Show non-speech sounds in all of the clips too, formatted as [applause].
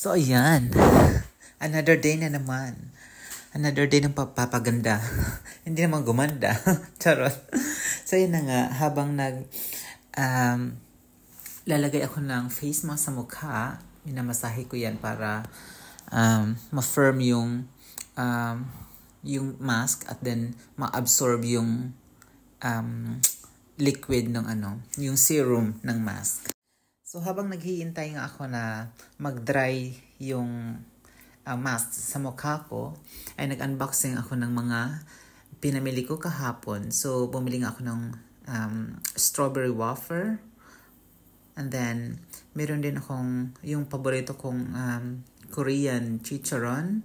So, ayan. [laughs] Another day na naman. Another day ng papaganda. [laughs] Hindi naman gumanda. [laughs] Charot. So, yun na nga. Habang nag... Um, lalagay ako ng face mask sa mukha. Minamasahe ko yan para um, ma-firm yung um, yung mask at then ma-absorb yung um, liquid ng ano, yung serum ng mask. So habang naghihintay nga ako na mag-dry yung uh, mask sa mukha ko, ay nag-unboxing ako ng mga pinamili ko kahapon. So bumili nga ako ng um, strawberry wafer. And then, meron din akong yung paborito kong um, Korean chicharon.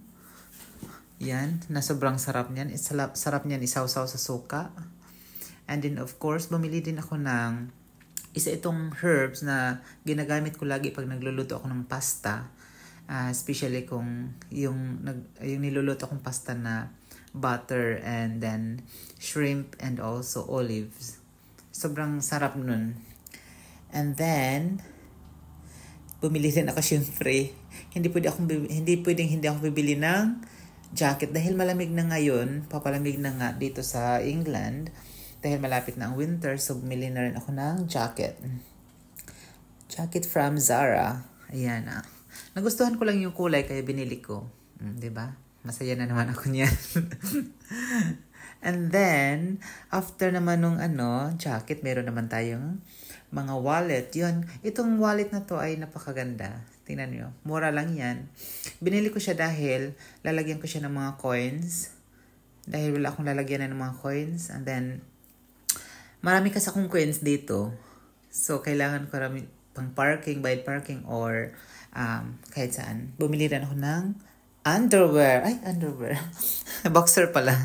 Yan, na sobrang sarap niyan. Sarap, sarap niyan isawsaw sa suka. And then, of course, bumili din ako ng isa itong herbs na ginagamit ko lagi pag nagluluto ako ng pasta. Uh, especially kung yung, nag, yung niluluto kong pasta na butter and then shrimp and also olives. Sobrang sarap nun. And then, bumili din ako syempre. Hindi pwede akong hindi pwedeng hindi ako bibili ng jacket dahil malamig na ngayon, papalamig na nga dito sa England dahil malapit na ang winter, so bumili na rin ako ng jacket. Jacket from Zara. Ayan ah. Nagustuhan ko lang yung kulay kaya binili ko. Mm, 'Di ba? Masaya na naman ako niyan. [laughs] And then, after naman nung ano, jacket, meron naman tayong mga wallet. Yun, itong wallet na to ay napakaganda. Tingnan nyo, mura lang yan. Binili ko siya dahil lalagyan ko siya ng mga coins. Dahil wala akong lalagyan ng mga coins. And then, marami kasi akong friends dito. So, kailangan ko rami pang parking, by parking, or um, kahit saan. Bumili rin ako ng underwear. Ay, underwear. [laughs] boxer pala.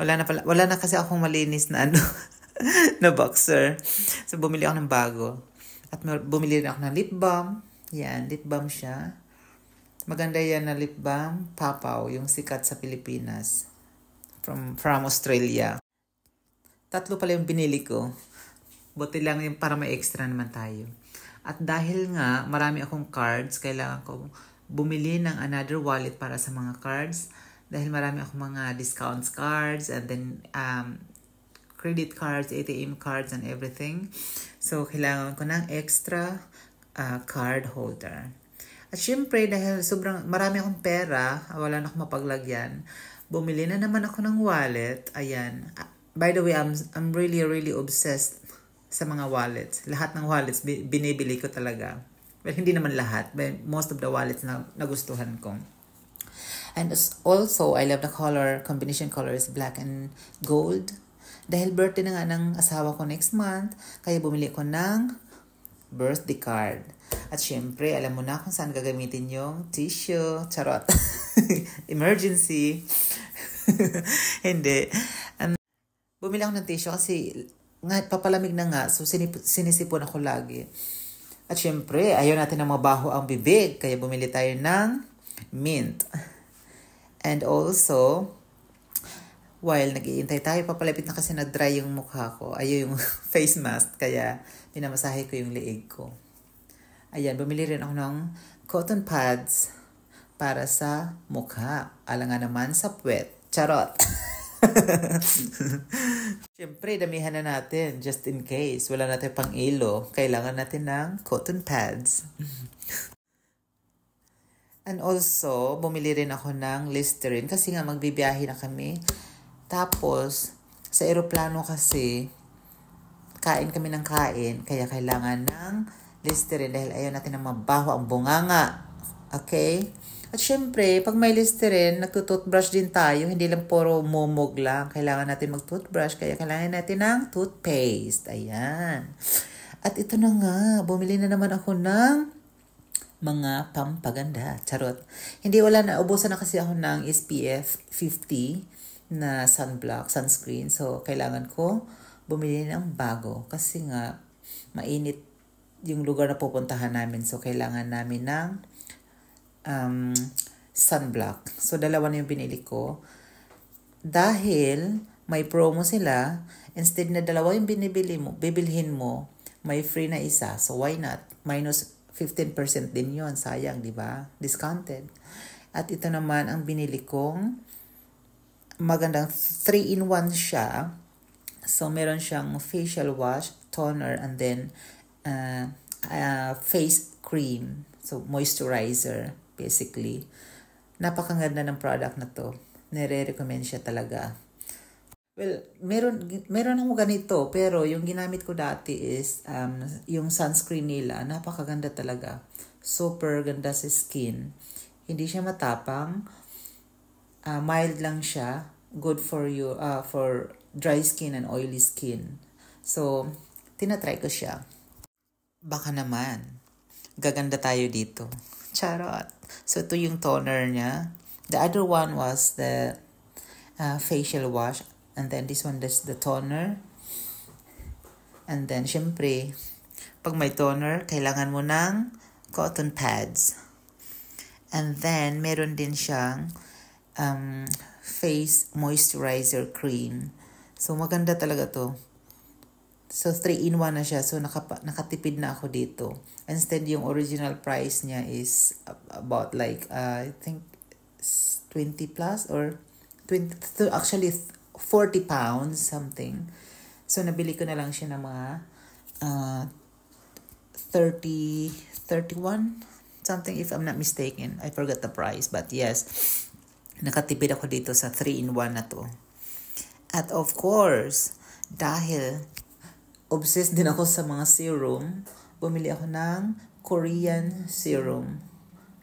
Wala na pala. Wala na kasi akong malinis na ano, [laughs] na boxer. So, bumili ako ng bago. At bumili rin ako ng lip balm. Yan, lip balm siya. Maganda yan na lip balm. Papaw, yung sikat sa Pilipinas. From, from Australia. Tatlo pala yung binili ko. Buti lang yung para may extra naman tayo. At dahil nga marami akong cards, kailangan ko bumili ng another wallet para sa mga cards. Dahil marami akong mga discounts cards and then um, credit cards, ATM cards, and everything. So, kailangan ko ng extra uh, card holder. At syempre, dahil sobrang marami akong pera, wala na akong mapaglagyan, bumili na naman ako ng wallet. Ayan, by the way, I'm, I'm really, really obsessed sa mga wallets. Lahat ng wallets, binibili ko talaga. Well, hindi naman lahat, but most of the wallets na nagustuhan ko. And also, I love the color, combination color is black and gold. Dahil birthday na nga ng asawa ko next month, kaya bumili ko ng birthday card. At syempre, alam mo na kung saan gagamitin yung tissue. Charot. [laughs] Emergency. [laughs] hindi. Um, bumili ako ng tissue kasi nga, papalamig na nga. So, sinip, sinisipon ako lagi. At syempre, ayaw natin na mabaho ang bibig. Kaya bumili tayo ng mint. And also, while nag-iintay tayo, papalapit na kasi na dry yung mukha ko. Ayaw yung [laughs] face mask. Kaya, pinamasahe ko yung liig ko. Ayan, bumili rin ako ng cotton pads para sa mukha. Alangan naman sa puwet. Charot! [laughs] Siyempre, damihan na natin just in case. Wala natin pang ilo. Kailangan natin ng cotton pads. [laughs] And also, bumili rin ako ng Listerine kasi nga magbibiyahe na kami. Tapos, sa eroplano kasi, kain kami ng kain. Kaya kailangan ng Listerine dahil ayaw natin na mabaho ang bunganga. Okay? At syempre, pag may listerine, nagtutoothbrush din tayo. Hindi lang puro momog lang. Kailangan natin magtoothbrush. Kaya kailangan natin ng toothpaste. Ayan. At ito na nga, bumili na naman ako ng mga pampaganda. Charot. Hindi wala na. Ubusan na kasi ako ng SPF 50 na sunblock, sunscreen. So, kailangan ko bumili ng bago. Kasi nga, mainit yung lugar na pupuntahan namin. So, kailangan namin ng um, sunblock. So, dalawa na yung binili ko. Dahil may promo sila, instead na dalawa yung binibili mo, bibilhin mo, may free na isa. So, why not? Minus 15% din yon Sayang, di ba? Discounted. At ito naman ang binili kong magandang 3-in-1 siya. So, meron siyang facial wash, toner, and then uh, uh, face cream. So, moisturizer basically. Napakaganda ng product na to. Nire-recommend siya talaga. Well, meron, meron akong ganito, pero yung ginamit ko dati is um, yung sunscreen nila. Napakaganda talaga. Super ganda sa si skin. Hindi siya matapang. Uh, mild lang siya. Good for you, uh, for dry skin and oily skin. So, tinatry ko siya. Baka naman, gaganda tayo dito. Charot! So, ito yung toner niya. The other one was the uh, facial wash. And then, this one, that's the toner. And then, syempre, pag may toner, kailangan mo ng cotton pads. And then, meron din siyang um, face moisturizer cream. So, maganda talaga to. So, 3-in-1 na siya. So, naka, nakatipid na ako dito. Instead, yung original price niya is about like, uh, I think, 20 plus or 20, actually, 40 pounds something. So, nabili ko na lang siya ng mga uh, 30, 31 something if I'm not mistaken. I forgot the price. But yes, nakatipid ako dito sa 3-in-1 na to. At of course, dahil obsessed din ako sa mga serum. Bumili ako ng Korean serum.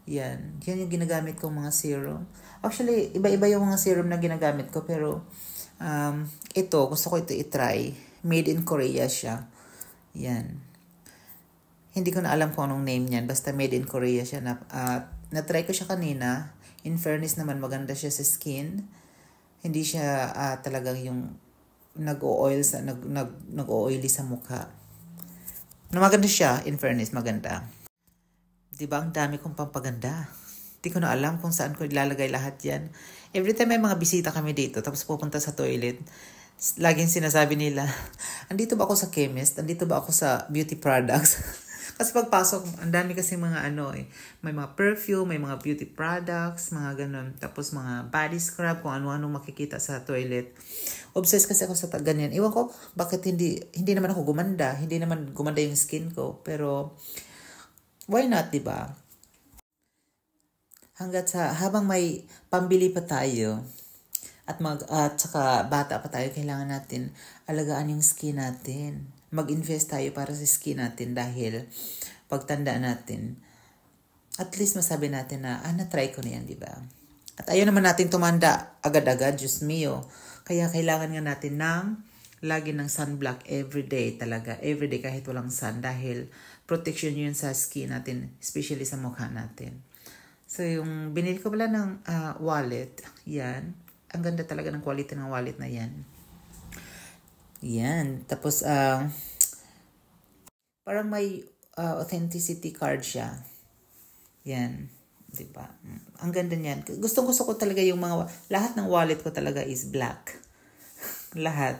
Yan. Yan yung ginagamit kong mga serum. Actually, iba-iba yung mga serum na ginagamit ko. Pero, um, ito, gusto ko ito itry. Made in Korea siya. Yan. Hindi ko na alam kung anong name niyan. Basta made in Korea siya. Na, uh, na-try ko siya kanina. In fairness naman, maganda siya sa skin. Hindi siya uh, talagang yung nag oil sa nag nag nag-o-oily sa mukha. No, maganda siya, in fairness, maganda. 'Di ba ang dami kong pampaganda? Hindi ko na alam kung saan ko ilalagay lahat 'yan. Every time may mga bisita kami dito, tapos pupunta sa toilet, laging sinasabi nila, [laughs] andito ba ako sa chemist? Andito ba ako sa beauty products? [laughs] Kasi pagpasok, ang dami kasi mga ano eh. May mga perfume, may mga beauty products, mga ganun. Tapos mga body scrub, kung ano-ano makikita sa toilet. Obsessed kasi ako sa ganyan. Iwan ko, bakit hindi, hindi naman ako gumanda. Hindi naman gumanda yung skin ko. Pero, why not, di ba? Hanggat sa, habang may pambili pa tayo, at mag uh, at saka bata pa tayo kailangan natin alagaan yung skin natin. Mag-invest tayo para sa skin natin dahil pagtanda natin at least masabi natin na ah na-try ko na yan, di ba? At ayaw naman natin tumanda agad-agad, Diyos mio. Kaya kailangan nga natin ng lagi ng sunblock every day talaga. every day kahit walang sun dahil protection yun sa skin natin, especially sa mukha natin. So, yung binili ko pala ng uh, wallet, yan ang ganda talaga ng quality ng wallet na yan. Yan. Tapos, uh, parang may uh, authenticity card siya. Yan. Di mm. Ang ganda niyan. Gustong gusto ko talaga yung mga, lahat ng wallet ko talaga is black. [laughs] lahat.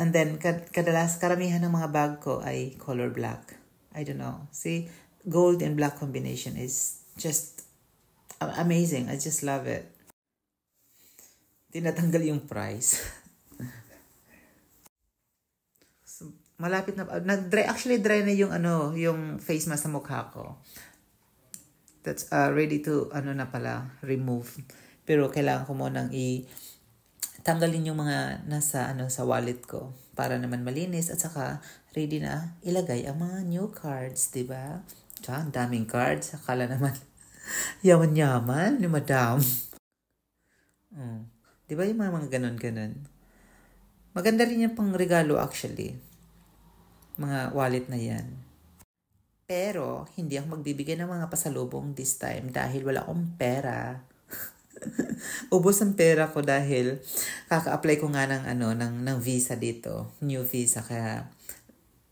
And then, kad kadalas, karamihan ng mga bag ko ay color black. I don't know. See, gold and black combination is just amazing. I just love it tinatanggal yung price. [laughs] so, malapit na, ah, nag-dry, actually dry na yung ano, yung face mask sa mukha ko. That's uh, ready to, ano na pala, remove. Pero kailangan ko munang i- tanggalin yung mga nasa ano sa wallet ko para naman malinis at saka ready na ilagay ang mga new cards, 'di ba? Ang daming cards, akala naman [laughs] yaman-yaman ni Madam. [laughs] Mm. Di ba yung mga, mga ganun-ganun? Maganda rin yung pang regalo actually. Mga wallet na yan. Pero, hindi ako magbibigay ng mga pasalubong this time dahil wala akong pera. [laughs] Ubos ang pera ko dahil kaka-apply ko nga ng, ano, ng, ng visa dito. New visa, kaya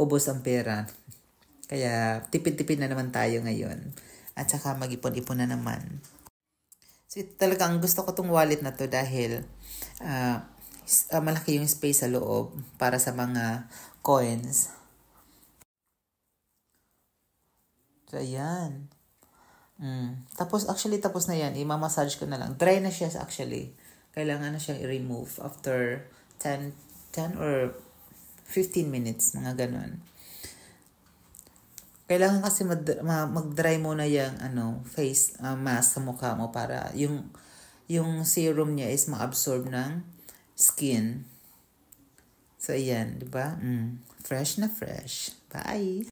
ubos ang pera. Kaya tipid-tipid na naman tayo ngayon. At saka mag-ipon-ipon na naman. So talagang gusto ko tong wallet na to dahil uh, uh, malaki yung space sa loob para sa mga coins. So ayan. Mm. Tapos actually tapos na yan. Imamassage ko na lang. Dry na siya actually. Kailangan na siyang i-remove after 10, 10 or 15 minutes. Mga ganun kailangan kasi mag- mag-dry muna yung ano, face uh, mask sa mukha mo para yung, yung serum niya is ma-absorb ng skin. So, ayan, di ba? Mm. Fresh na fresh. Bye!